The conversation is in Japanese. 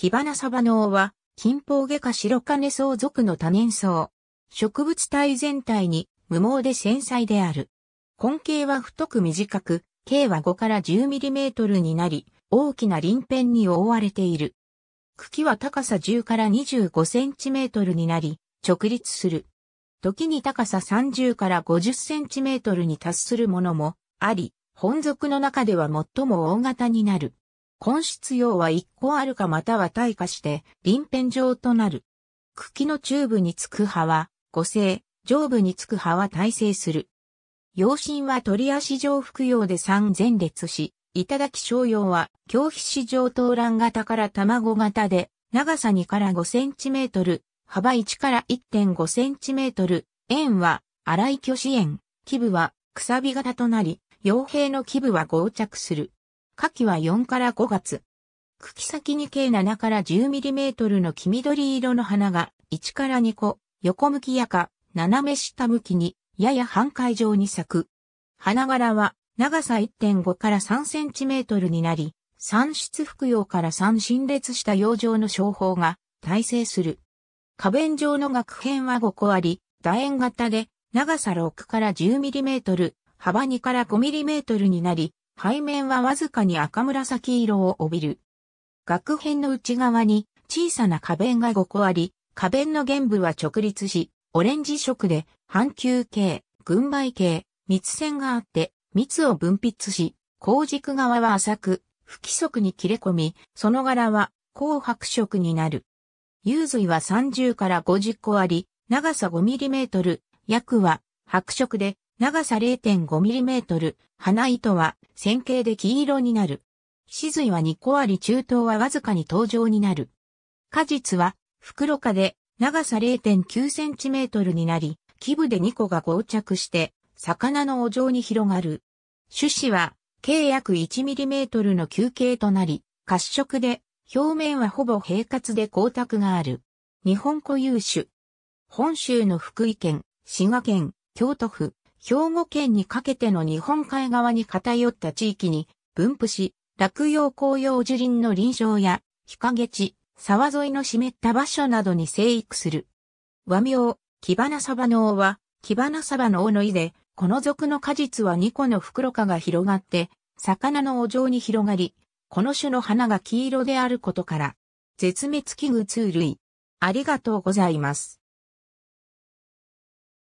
キバナサバノオは、金峰下科白金草属の多年草。植物体全体に無毛で繊細である。根茎は太く短く、径は5から1 0トルになり、大きな鱗片に覆われている。茎は高さ10から2 5トルになり、直立する。時に高さ30から5 0トルに達するものもあり、本属の中では最も大型になる。根質葉は1個あるかまたは退化して臨片状となる。茎の中部につく葉は、五性、上部につく葉は耐性する。葉心は鳥足状服用で3前列し、いただき小葉は教皮市場頭卵型から卵型で、長さ2から5センチメートル、幅1から1.5センチメートル、円は荒い巨子円、基部はくさび型となり、傭兵の基部は合着する。夏季は4から5月。茎先に計7から1 0ミリメートルの黄緑色の花が1から2個、横向きやか、斜め下向きに、やや半海状に咲く。花柄は長さ1.5から3センチメートルになり、産室服用から産新列した養生の商法が耐性する。花弁状の額片は5個あり、楕円型で長さ6から1 0ミリメートル、幅2から5ミリメートルになり、背面はわずかに赤紫色を帯びる。額編の内側に小さな花弁が5個あり、花弁の原部は直立し、オレンジ色で半球形、群梅形、密線があって、密を分泌し、後軸側は浅く、不規則に切れ込み、その柄は紅白色になる。幽髄は30から50個あり、長さ5トル、約は白色で長さ 0.5mm、花糸は線形で黄色になる。死髄は2個あり中東はわずかに登場になる。果実は袋化で長さ 0.9cm になり、基部で2個が膠着して魚のお嬢に広がる。種子は計約 1mm の球形となり、褐色で表面はほぼ平滑で光沢がある。日本固有種。本州の福井県、滋賀県、京都府、兵庫県にかけての日本海側に偏った地域に分布し、落葉紅葉樹林の林床や日陰地、沢沿いの湿った場所などに生育する。和名、キバナサバの王は、キバナサバの王の意で、この属の果実は2個の袋花が広がって、魚のお状に広がり、この種の花が黄色であることから、絶滅危惧通類。ありがとうございます。